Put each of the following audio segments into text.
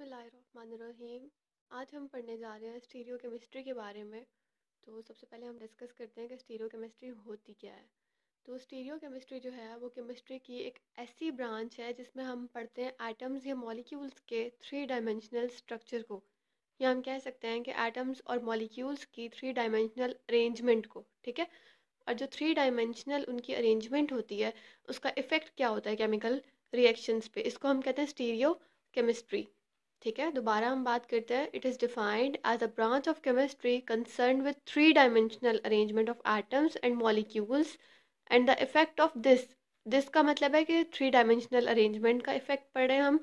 बिस्मिल्लाहिर्रहमानिर्रहीम आज हम पढ़ने जा रहे हैं स्टीरियो केमिस्ट्री के बारे में तो सबसे पहले हम डिस्कस करते हैं कि स्टीरियो केमिस्ट्री होती क्या है तो स्टीरियो केमिस्ट्री जो है वो केमिस्ट्री की एक ऐसी ब्रांच है जिसमें हम पढ़ते हैं एटम्स या मॉलिक्यूल्स के थ्री डायमेंशनल स्ट्रक्चर को या हम कह सकते हैं कि एटम्स और मॉलिक्यूल्स की थ्री डायमेंशनल अरेंजमेंट को ठीक है और जो थ्री डायमेंशनल उनकी अरेंजमेंट होती है उसका इफ़ेक्ट क्या होता है केमिकल रिएक्शंस पे इसको हम कहते हैं स्टीरियो केमिस्ट्री ठीक है दोबारा हम बात करते हैं it is defined as a branch of chemistry concern with three dimensional arrangement of atoms and molecules and the effect of this this का मतलब है कि थ्री डायमेंशनल अरेंजमेंट का इफेक्ट पड़े हम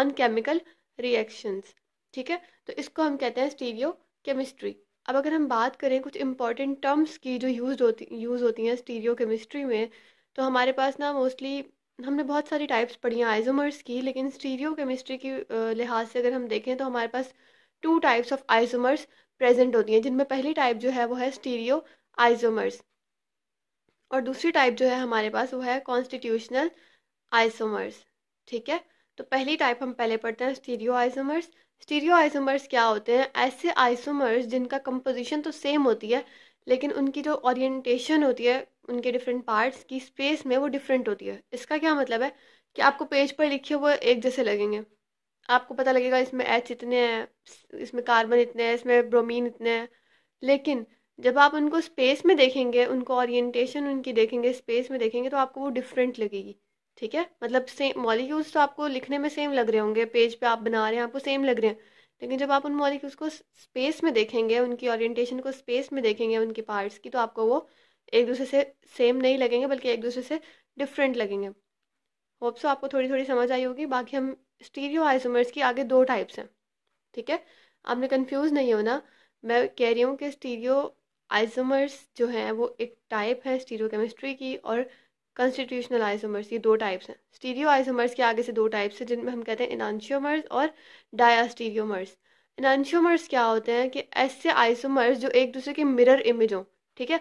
ऑन केमिकल रिएक्शंस ठीक है तो इसको हम कहते हैं स्टीरियो केमिस्ट्री अब अगर हम बात करें कुछ इंपॉर्टेंट टर्म्स की जो यूज़ होती यूज़ होती हैं स्टीरियो केमिस्ट्री में तो हमारे पास ना मोस्टली हमने बहुत सारी टाइप्स पढ़ी हैं आइसोमर्स की लेकिन स्टीरियो केमिस्ट्री की लिहाज से अगर हम देखें तो हमारे पास two types of isomers present होती हैं जिनमें पहली टाइप जो है वो है स्टीरियो आइसोमर्स और दूसरी टाइप जो है हमारे पास वो है कॉन्स्टिट्यूशनल आइसोमर्स ठीक है तो पहली टाइप हम पहले पढ़ते हैं स्टीरियो आइसोमर्स स्टीरियो आइसोमर्स क्या होते हैं ऐसे आइसोमर्स जिनका कंपोजिशन तो सेम होती है लेकिन उनकी जो ओरिएंटेशन होती है उनके डिफरेंट पार्ट्स की स्पेस में वो डिफरेंट होती है इसका क्या मतलब है कि आपको पेज पर लिखे वो एक जैसे लगेंगे आपको पता लगेगा इसमें एच इतने हैं इसमें कार्बन इतने हैं इसमें ब्रोमीन इतने हैं लेकिन जब आप उनको स्पेस में देखेंगे उनको ओरिएंटेशन उनकी देखेंगे स्पेस में देखेंगे तो आपको वो डिफरेंट लगेगी ठीक है मतलब सेम मॉलिक्यूल्स तो आपको लिखने में सेम लग रहे होंगे पेज पे आप बना रहे हैं आपको सेम लग रहे हैं लेकिन जब आप उन मॉलिक्यूल्स को स्पेस में देखेंगे उनकी ओरिएंटेशन को स्पेस में देखेंगे उनकी पार्ट्स की तो आपको वो एक दूसरे से सेम नहीं लगेंगे बल्कि एक दूसरे से डिफरेंट लगेंगे होप सो आपको थोड़ी थोड़ी समझ आई होगी बाकी हम स्टीरियो आइसोमर्स की आगे दो टाइप्स हैं ठीक है आपने कन्फ्यूज़ नहीं होना मैं कह रही हूँ कि स्टीरियो आइसोमर्स जो हैं वो एक टाइप है स्टीरियो केमिस्ट्री की और कंस्टिट्यूशनल आइसोमर्स ये दो टाइप्स हैं स्टीरियो आइसोमर्स के आगे से दो टाइप्स हैं जिनमें हम कहते हैं इनानशियोमर्स और डायास्टीरियोमर्स इनानशियोमर्स क्या होते हैं कि ऐसे आइसोमर्स जो एक दूसरे के मिरर इमेज हों ठीक है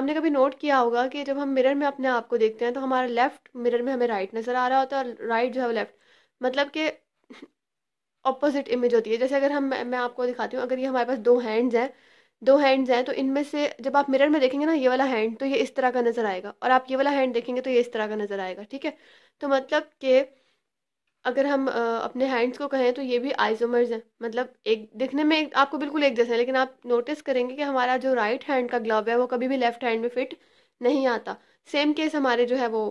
आपने कभी नोट किया होगा कि जब हम मिरर में अपने आप को देखते हैं तो हमारा लेफ्ट मिरर में हमें राइट नज़र आ रहा होता है और राइट जो है लेफ्ट मतलब कि अपोजिट इमेज होती है जैसे अगर हम मैं आपको दिखाती हूँ अगर ये हमारे पास दो हैंड्स हैं दो हैंड्स हैं तो इनमें से जब आप मिरर में देखेंगे ना ये वाला हैंड तो ये इस तरह का नज़र आएगा और आप ये वाला हैंड देखेंगे तो ये इस तरह का नज़र आएगा ठीक है तो मतलब कि अगर हम अपने हैंड्स को कहें तो ये भी आइजोमर्स हैं मतलब एक दिखने में आपको बिल्कुल एक जैसे है लेकिन आप नोटिस करेंगे कि हमारा जो राइट हैंड का ग्लव है वो कभी भी लेफ्ट हैंड में फिट नहीं आता सेम केस हमारे जो है वो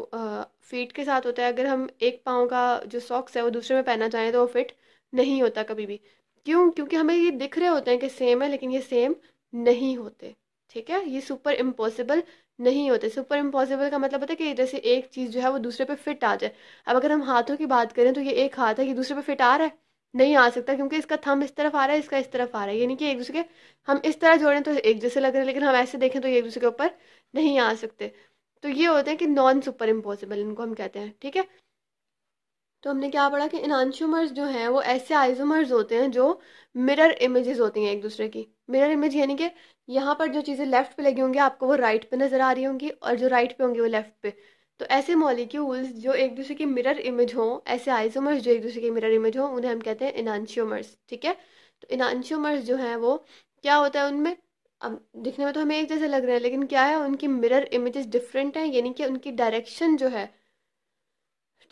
फीट के साथ होता है अगर हम एक पाँव का जो सॉक्स है वो दूसरे में पहनना चाहें तो वो फिट नहीं होता कभी भी क्यों क्योंकि हमें ये दिख रहे होते हैं कि सेम है लेकिन ये सेम नहीं होते ठीक है ये सुपर इम्पॉसिबल नहीं होते सुपर इम्पॉसिबल का मतलब होता है कि जैसे एक चीज़ जो है वो दूसरे पे फिट आ जाए अब अगर हम हाथों की बात करें तो ये एक हाथ है कि दूसरे पे फिट आ रहा है नहीं आ सकता क्योंकि इसका थम इस तरफ आ रहा है इसका इस तरफ आ रहा है यानी कि एक दूसरे के हम इस तरह जोड़ें तो एक जैसे लग रहे हैं लेकिन हम ऐसे देखें तो एक दूसरे के ऊपर नहीं आ सकते तो ये होते हैं कि नॉन सुपर इम्पॉसिबल इनको हम कहते हैं ठीक है तो हमने क्या पढ़ा कि इनांशुमर्स जो हैं वो ऐसे आइजोमर्स होते हैं जो मिरर इमेजेस होती हैं एक दूसरे की मिरर इमेज यानी कि यहाँ पर जो चीज़ें लेफ्ट पे लगी होंगी आपको वो राइट पे नज़र आ रही होंगी और जो राइट पे होंगी वो लेफ्ट पे तो ऐसे मॉलिक्यूल्स जो एक दूसरे की मिरर इमेज हों ऐसे आइजोमर्स जो एक दूसरे की मिरर इमेज हों उन्हें हम कहते हैं इनानशियोमर्स ठीक है तो इनानशियोमर्स जो हैं वो क्या होता है उनमें अब दिखने में तो हमें एक जैसे लग रहे हैं लेकिन क्या है उनकी मिरर इमेजेस डिफरेंट हैं यानी कि उनकी डायरेक्शन जो है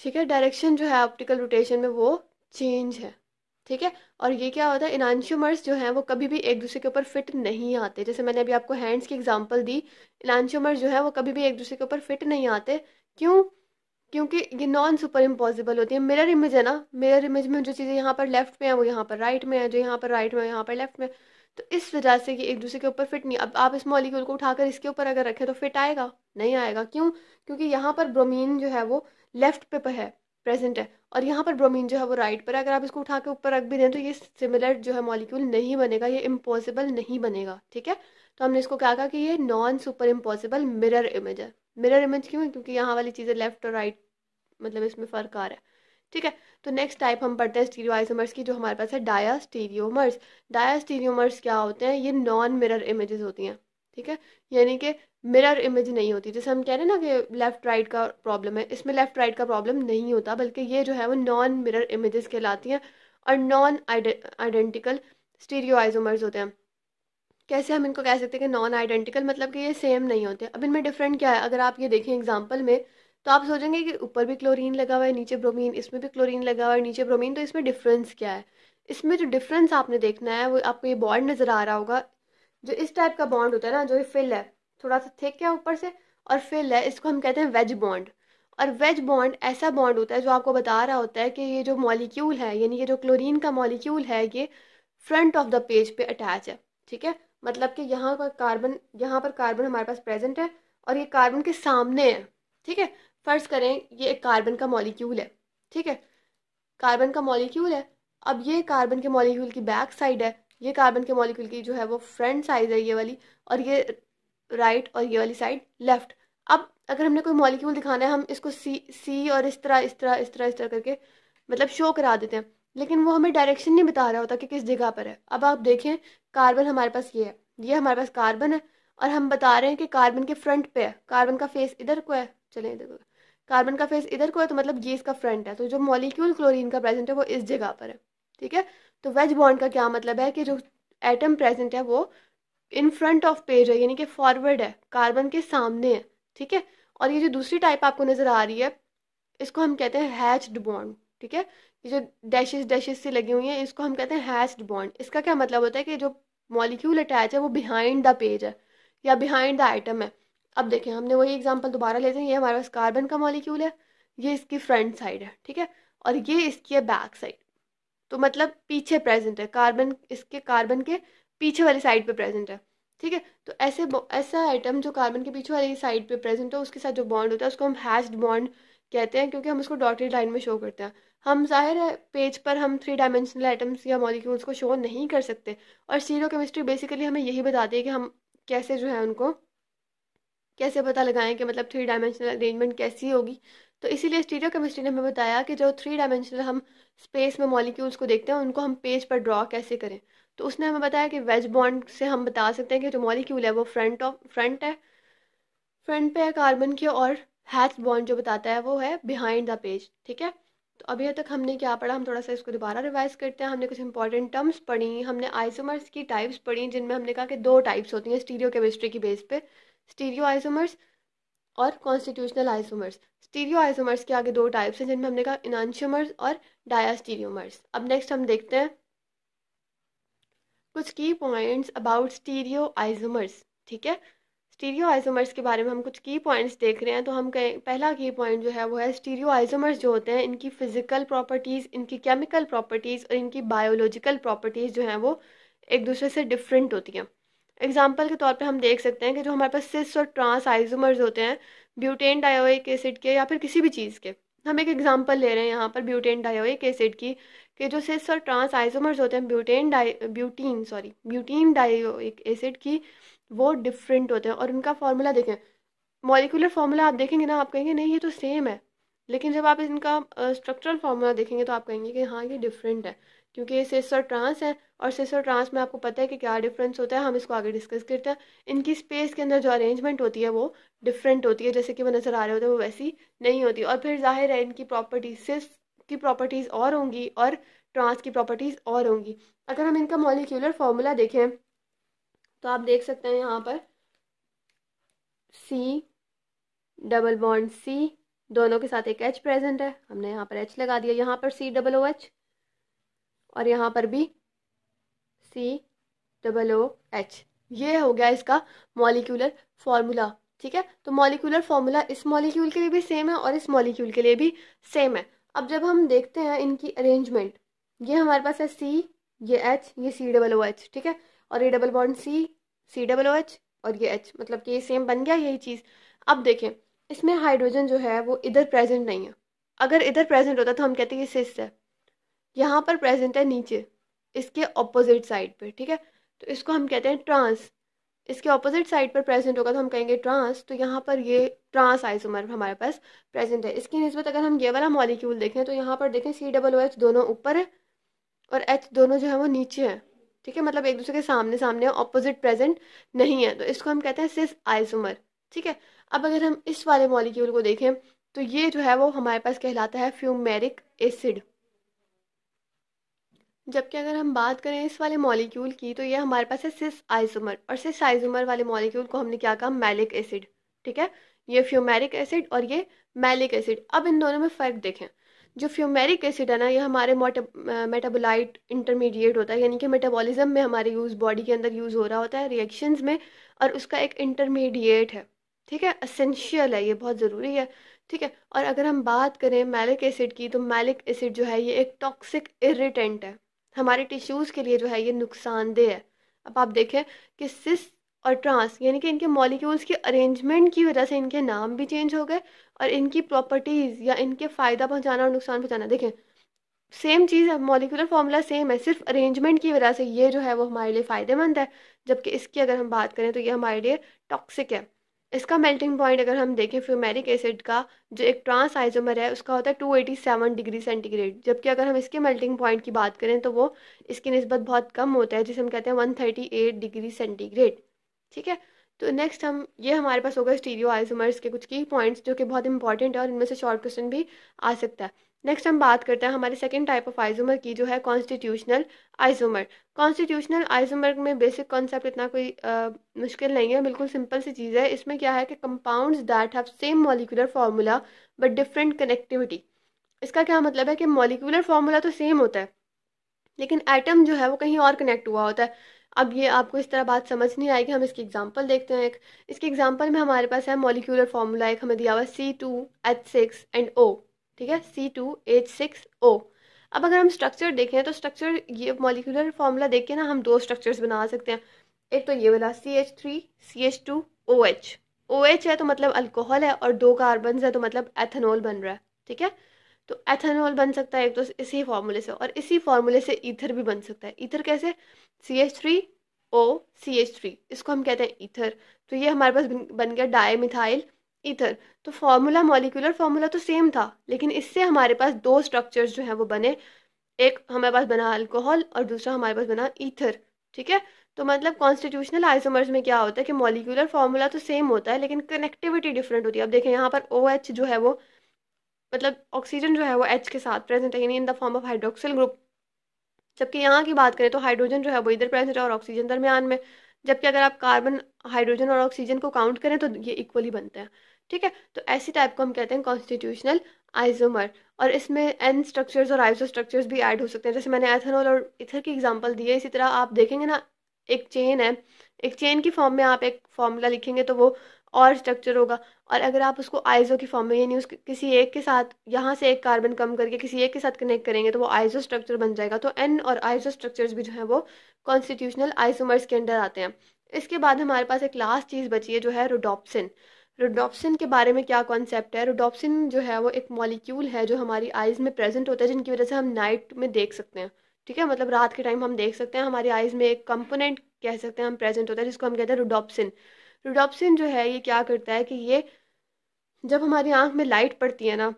ठीक है डायरेक्शन जो है ऑप्टिकल रोटेशन में वो चेंज है ठीक है और ये क्या होता है इलांशियोमर्स जो हैं वो कभी भी एक दूसरे के ऊपर फिट नहीं आते जैसे मैंने अभी आपको हैंड्स की एग्जांपल दी इलांशियोमर्स जो है वो कभी भी एक दूसरे के ऊपर फिट नहीं आते क्यों क्योंकि ये नॉन सुपर इम्पॉसिबल होती है मिरर इमेज है ना मिरर इमेज में जो चीज़ें यहाँ पर लेफ्ट में है वो यहाँ पर राइट में है जो यहाँ पर राइट में है यहाँ पर लेफ्ट में तो इस वजह से कि एक दूसरे के ऊपर फिट नहीं अब आप इस मॉलिक्यूल को उठाकर इसके ऊपर अगर रखें तो फिट आएगा नहीं आएगा क्यों क्योंकि यहाँ पर ब्रोमीन जो है वो लेफ्ट पे पर है प्रेजेंट है और यहाँ पर ब्रोमीन जो है वो राइट पर है अगर आप इसको उठा के ऊपर रख भी दें तो ये सिमिलर जो है मॉलिक्यूल नहीं बनेगा ये इम्पॉसिबल नहीं बनेगा ठीक है तो हमने इसको क्या कहा कि ये non super impossible mirror image है मिरर इमेज क्यों है क्योंकि यहाँ वाली चीज़ें लेफ्ट और राइट मतलब इसमें फ़र्क आ रहा है ठीक है तो नेक्स्ट टाइप हम पढ़ते हैं आइसोमर्स की जो हमारे पास है डाया स्टीरियोमर्स डाया स्टीरियोमर्स क्या होते हैं ये नॉन मिरर इमेजेस होती हैं ठीक है यानी कि मिरर इमेज नहीं होती जैसे हम कह रहे हैं ना कि लेफ़्ट राइट का प्रॉब्लम है इसमें लेफ़्ट राइट का प्रॉब्लम नहीं होता बल्कि ये जो है वो नॉन मिरर इमेजेस कहलाती हैं और नॉन आइडेंटिकल आइजोमर्स होते हैं कैसे हम इनको कह सकते हैं कि नॉन आइडेंटिकल मतलब कि ये सेम नहीं होते अब इनमें डिफरेंट क्या है अगर आप ये देखें एग्जाम्पल में तो आप सोचेंगे कि ऊपर भी क्लोरीन लगा हुआ है नीचे ब्रोमीन इसमें भी क्लोरीन लगा हुआ है नीचे ब्रोमीन तो इसमें डिफरेंस क्या है इसमें जो डिफरेंस आपने देखना है वो आपको ये बॉन्ड नज़र आ रहा होगा जो इस टाइप का बॉन्ड होता है ना जो ये फिल है थोड़ा सा थिक है ऊपर से और फिल है इसको हम कहते हैं वेज बॉन्ड और वेज बॉन्ड ऐसा बॉन्ड होता है जो आपको बता रहा होता है कि ये जो मॉलिक्यूल है यानी ये जो क्लोरीन का मॉलिक्यूल है ये फ्रंट ऑफ द पेज पे अटैच है ठीक है मतलब कि यहाँ पर कार्बन यहाँ पर कार्बन हमारे पास प्रेजेंट है और ये कार्बन के सामने है ठीक है फ़र्ज़ करें ये एक कार्बन का मॉलिक्यूल है ठीक है कार्बन का मॉलिक्यूल है अब ये कार्बन के मॉलिक्यूल की बैक साइड है ये कार्बन के मॉलिक्यूल की जो है वो फ्रंट साइड है ये वाली और ये राइट और ये वाली साइड लेफ्ट अब अगर हमने कोई मॉलिक्यूल दिखाना है हम इसको सी सी और इस तरह इस तरह इस तरह इस तरह करके मतलब शो करा देते हैं लेकिन वो हमें डायरेक्शन नहीं बता रहा होता कि किस जगह पर है अब आप देखें कार्बन हमारे पास ये है ये हमारे पास कार्बन है और हम बता रहे हैं कि कार्बन के फ्रंट पे है कार्बन का फेस इधर को है चलें इधर को कार्बन का फेस इधर को है तो मतलब ये इसका फ्रंट है तो जो मॉलिक्यूल क्लोरीन का प्रेजेंट है वो इस जगह पर है ठीक है तो वेज बॉन्ड का क्या मतलब है कि जो एटम प्रेजेंट है वो इन फ्रंट ऑफ पेज है यानी कि फॉरवर्ड है कार्बन के सामने है ठीक है और ये जो दूसरी टाइप आपको नज़र आ रही है इसको हम कहते हैं हैच्ड बॉन्ड ठीक है ये जो डैशेस डैशेस से लगी हुई हैं इसको हम कहते हैं हैच्ड बॉन्ड इसका क्या मतलब होता है कि जो मॉलिक्यूल अटैच है वो बिहाइंड द पेज है या बिहाइंड द आइटम है अब देखें हमने वही एग्जांपल दोबारा लेते हैं ये हमारे पास कार्बन का मॉलिक्यूल है ये इसकी फ्रंट साइड है ठीक है और ये इसकी है बैक साइड तो मतलब पीछे प्रेजेंट है कार्बन इसके कार्बन के पीछे वाली साइड पे प्रेजेंट है ठीक है तो ऐसे ऐसा आइटम जो कार्बन के पीछे वाली साइड पे प्रेजेंट है उसके साथ जो बॉन्ड होता है उसको हम हैश बॉन्ड कहते हैं क्योंकि हम उसको डॉटेड लाइन में शो करते हैं हम जाहिर है पेज पर हम थ्री डायमेंशनल आइटम्स या मॉलिक्यूल्स को शो नहीं कर सकते और सीरो केमिस्ट्री बेसिकली हमें यही बताती है कि हम कैसे जो है उनको कैसे पता लगाएं कि मतलब थ्री डायमेंशनल अरेंजमेंट कैसी होगी तो इसीलिए स्टीरियो केमिस्ट्री ने हमें बताया कि जो थ्री डायमेंशनल हम स्पेस में मॉलिक्यूल्स को देखते हैं उनको हम पेज पर ड्रॉ कैसे करें तो उसने हमें बताया कि वेज बॉन्ड से हम बता सकते हैं कि जो मॉलिक्यूल है वो फ्रंट ऑफ फ्रंट है फ्रंट पे है कार्बन के और हैच बॉन्ड जो बताता है वो है बिहाइंड द पेज ठीक है तो अभी तक हमने क्या पढ़ा हम थोड़ा सा इसको दोबारा रिवाइज करते हैं हमने कुछ इंपॉर्टेंट टर्म्स पढ़ी हमने आइसोमर्स की टाइप्स पढ़ी जिनमें हमने कहा कि दो टाइप्स होती हैं स्टीरियो केमिस्ट्री की बेस पर स्टीरियो आइसोमर्स और कॉन्स्टिट्यूशनल आइसोमर्स स्टीरियो आइसोमर्स के आगे दो टाइप्स हैं जिनमें हमने कहा इनानशियोमर्स और डायास्टीरियोमर्स अब नेक्स्ट हम देखते हैं कुछ की पॉइंट्स अबाउट स्टीरियो आइसोमर्स ठीक है स्टीरियो आइसोमर्स के बारे में हम कुछ की पॉइंट्स देख रहे हैं तो हम कहें पहला की पॉइंट जो है वो है स्टीरियो आइसोमर्स जो होते हैं इनकी फिजिकल प्रॉपर्टीज़ इनकी केमिकल प्रॉपर्टीज़ और इनकी बायोलॉजिकल प्रॉपर्टीज़ जो हैं वो एक दूसरे से डिफरेंट होती हैं एग्जाम्पल के तौर पर हम देख सकते हैं कि जो हमारे पास सिस और ट्रांस आइजोमर्स होते हैं ब्यूटेन डायोइक एसिड के या फिर किसी भी चीज़ के हम एक एग्जाम्पल ले रहे हैं यहाँ पर ब्यूटेन डायोइक एसिड की कि जो सिस और ट्रांस आइजूमर्स होते हैं butane di butene sorry butene dioic acid की वो डिफरेंट होते हैं और उनका फार्मूला देखें मॉलिकुलर फार्मूला आप देखेंगे ना आप कहेंगे नहीं ये तो सेम है लेकिन जब आप इनका स्ट्रक्चरल फार्मूला देखेंगे तो आप कहेंगे कि हाँ ये डिफरेंट है क्योंकि सिस और ट्रांस है और सिस और ट्रांस में आपको पता है कि क्या डिफरेंस होता है हम इसको आगे डिस्कस करते हैं इनकी स्पेस के अंदर जो अरेंजमेंट होती है वो डिफरेंट होती है जैसे कि वो नज़र आ रहे होते हैं वो वैसी नहीं होती और फिर जाहिर है इनकी प्रॉपर्टी सिस की प्रॉपर्टीज़ और होंगी और ट्रांस की प्रॉपर्टीज़ और होंगी अगर हम इनका मॉलिक्यूलर फॉर्मूला देखें तो आप देख सकते हैं यहाँ पर सी डबल बॉन्ड सी दोनों के साथ एक एच प्रेजेंट है हमने यहाँ पर एच लगा दिया यहाँ पर सी डबल ओ एच और यहाँ पर भी सी डबल ओ एच ये हो गया इसका मॉलिक्यूलर फॉर्मूला ठीक है तो मॉलिक्यूलर फॉर्मूला इस मॉलिक्यूल के लिए भी सेम है और इस मॉलिक्यूल के लिए भी सेम है अब जब हम देखते हैं इनकी अरेंजमेंट ये हमारे पास है सी ये एच ये सी डबल ओ एच ठीक है और ये double bond C C double O H और ये एच मतलब कि ये सेम बन गया यही चीज़ अब देखें इसमें हाइड्रोजन जो है वो इधर प्रेजेंट नहीं है अगर इधर प्रेजेंट होता तो हम कहते हैं कि सिस है यहाँ पर प्रेजेंट है नीचे इसके ऑपोजिट साइड पर ठीक है तो इसको हम कहते हैं ट्रांस इसके ऑपोजिट साइड पर प्रेजेंट होगा तो हम कहेंगे ट्रांस तो यहाँ पर ये ट्रांस आइसोमर हमारे पास प्रेजेंट है इसकी नस्बत अगर हम ये वाला मॉलिक्यूल देखें तो यहाँ पर देखें सी डबल ओ एच दोनों ऊपर है और एच दोनों जो है वो नीचे है ठीक है मतलब एक दूसरे के सामने सामने ऑपोजिट प्रेजेंट नहीं है तो इसको हम कहते हैं सिस आइसोमर ठीक है अब अगर हम इस वाले मॉलिक्यूल को देखें तो ये जो है वो हमारे पास कहलाता है फ्यूमेरिक एसिड जबकि अगर हम बात करें इस वाले मॉलिक्यूल की तो ये हमारे पास है सिस आइसोमर और सिस आइसोमर वाले मॉलिक्यूल को हमने क्या कहा मैलिक एसिड ठीक है ये फ्यूमेरिक एसिड और ये मैलिक एसिड अब इन दोनों में फ़र्क देखें जो फ्यूमेरिक एसिड है ना ये हमारे मेटाबोलाइट इंटरमीडिएट होता है यानी कि मेटाबॉलिज्म में हमारे यूज़ बॉडी के अंदर यूज़ हो रहा होता है रिएक्शंस में और उसका एक इंटरमीडिएट है ठीक है असेंशियल है ये बहुत ज़रूरी है ठीक है और अगर हम बात करें मैलिक एसिड की तो मैलिक एसिड जो है ये एक टॉक्सिक इरिटेंट है हमारे टिश्यूज़ के लिए जो है ये नुकसानदेह है अब आप देखें कि सिस और ट्रांस यानी कि इनके मॉलिक्यूल्स के अरेंजमेंट की वजह से इनके नाम भी चेंज हो गए और इनकी प्रॉपर्टीज़ या इनके फ़ायदा पहुँचाना और नुकसान पहुँचाना देखें सेम चीज़ है मॉलिकुलर फार्मूला सेम है सिर्फ अरेंजमेंट की वजह से ये जो है वो हमारे लिए फ़ायदेमंद है जबकि इसकी अगर हम बात करें तो ये हमारे लिए टॉक्सिक है इसका मेल्टिंग पॉइंट अगर हम देखें फ्यूमेरिक एसिड का जो एक ट्रांस आइसोमर है उसका होता है 287 डिग्री सेंटीग्रेड जबकि अगर हम इसके मेल्टिंग पॉइंट की बात करें तो वो इसकी नस्बत बहुत कम होता है जिसे हम कहते हैं 138 डिग्री सेंटीग्रेड ठीक है तो नेक्स्ट हम ये हमारे पास होगा स्टीरियो आइसोमर्स के कुछ की पॉइंट्स जो कि बहुत इंपॉर्टेंट है और इनमें से शॉर्ट क्वेश्चन भी आ सकता है नेक्स्ट हम बात करते हैं हमारे सेकेंड टाइप ऑफ आइजोमर की जो है कॉन्स्टिट्यूशनल आइजोमर कॉन्स्टिट्यूशनल आइजोमर में बेसिक कॉन्सेप्ट इतना कोई आ, मुश्किल नहीं है बिल्कुल सिंपल सी चीज़ है इसमें क्या है कि compounds that have same molecular formula but different connectivity इसका क्या मतलब है कि मॉलिकुलर फार्मूला तो सेम होता है लेकिन एटम जो है वो कहीं और कनेक्ट हुआ होता है अब ये आपको इस तरह बात समझ नहीं आएगी हम इसकी एग्जांपल देखते हैं एक इसके एग्जांपल में हमारे पास है मॉलिकुलर फार्मूला एक हमें दिया हुआ C two H six and O ठीक है C two H six O अब अगर हम स्ट्रक्चर देखें तो स्ट्रक्चर ये मॉलिकुलर फार्मूला देख के ना हम दो स्ट्रक्चर्स बना सकते हैं एक तो ये वाला C H three C H two O H O H है तो मतलब अल्कोहल है और दो कार्बन है तो मतलब एथेनॉल बन रहा है ठीक है तो एथेनॉल बन सकता है एक तो इसी फार्मूले से और इसी फार्मूले से ईथर भी बन सकता है ईथर कैसे C H three O C H three इसको हम कहते हैं ईथर तो ये हमारे पास बन गया डाई मिथाइल ईथर तो फार्मूला मॉलिकुलर फार्मूला तो सेम था लेकिन इससे हमारे पास दो स्ट्रक्चर्स जो हैं वो बने एक हमारे पास बना अल्कोहल और दूसरा हमारे पास बना ईथर ठीक है तो मतलब कॉन्स्टिट्यूशनल आइसोमर्स में क्या होता है कि मॉलिकुलर फार्मूला तो सेम होता है लेकिन कनेक्टिविटी डिफरेंट होती है अब देखें यहाँ पर ओ OH जो है वो मतलब ऑक्सीजन जो है वो एच के साथ प्रेजेंट है यानी in the form of hydroxyl group जबकि यहाँ की बात करें तो हाइड्रोजन जो है वो इधर प्रेजेंट है और ऑक्सीजन दरमियान में जबकि अगर आप कार्बन हाइड्रोजन और ऑक्सीजन को काउंट करें तो ये इक्वली बनता है ठीक है तो ऐसी टाइप को हम कहते हैं कॉन्स्टिट्यूशनल आइजोमर और इसमें एन स्ट्रक्चर्स और आइजो स्ट्रक्चर्स भी ऐड हो सकते हैं जैसे मैंने एथेनॉल और इथर की एग्जांपल दी है इसी तरह आप देखेंगे ना एक चेन है एक चेन की फॉर्म में आप एक फॉर्मूला लिखेंगे तो वो और स्ट्रक्चर होगा और अगर आप उसको आइजो की फॉर्म में यानी उस किसी एक के साथ यहाँ से एक कार्बन कम करके किसी एक के साथ कनेक्ट करेंगे तो वो आइजो स्ट्रक्चर बन जाएगा तो एन और आइजो स्ट्रक्चर्स भी जो है वो कॉन्स्टिट्यूशनल आइसोमर्स के अंडर आते हैं इसके बाद हमारे पास एक लास्ट चीज़ बची है जो है रोडोप्सिन रोडोप्सिन के बारे में क्या कॉन्सेप्ट है रोडोप्सिन जो है वो एक मॉलिक्यूल है जो हमारी आइज़ में प्रेजेंट होता है जिनकी वजह से हम नाइट में देख सकते हैं ठीक है मतलब रात के टाइम हम देख सकते हैं हमारी आइज़ में एक कंपोनेंट कह सकते हैं हम प्रेजेंट होता है जिसको हम कहते हैं रोडोप्सिन रोडोप्सिन जो है ये क्या करता है कि ये जब हमारी आँख में लाइट पड़ती है ना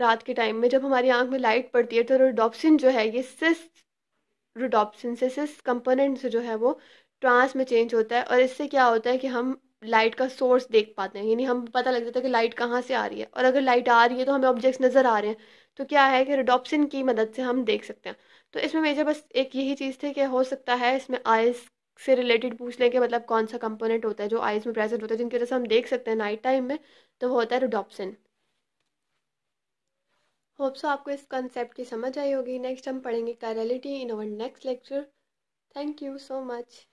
रात के टाइम में जब हमारी आँख में लाइट पड़ती है तो रोडोप्सिन जो है ये सिस रोडोप्सिन से सिस कंपोनेंट से जो है वो ट्रांस में चेंज होता है और इससे क्या होता है कि हम लाइट का सोर्स देख पाते हैं यानी हम पता लग जाता है कि लाइट कहाँ से आ रही है और अगर लाइट आ रही है तो हमें ऑब्जेक्ट्स नज़र आ रहे हैं तो क्या है कि रिडॉप्सिन की मदद से हम देख सकते हैं तो इसमें मेजर बस एक यही चीज़ थी कि हो सकता है इसमें आइस से रिलेटेड पूछ लें कि मतलब कौन सा कंपोनेंट होता है जो आइस में प्रेजेंट होता है जिनकी वजह से हम देख सकते हैं नाइट टाइम में तो वो होता है रिडॉप्सिन होप सो आपको इस कॉन्सेप्ट की समझ आई होगी नेक्स्ट हम पढ़ेंगे chirality in our next lecture thank you so much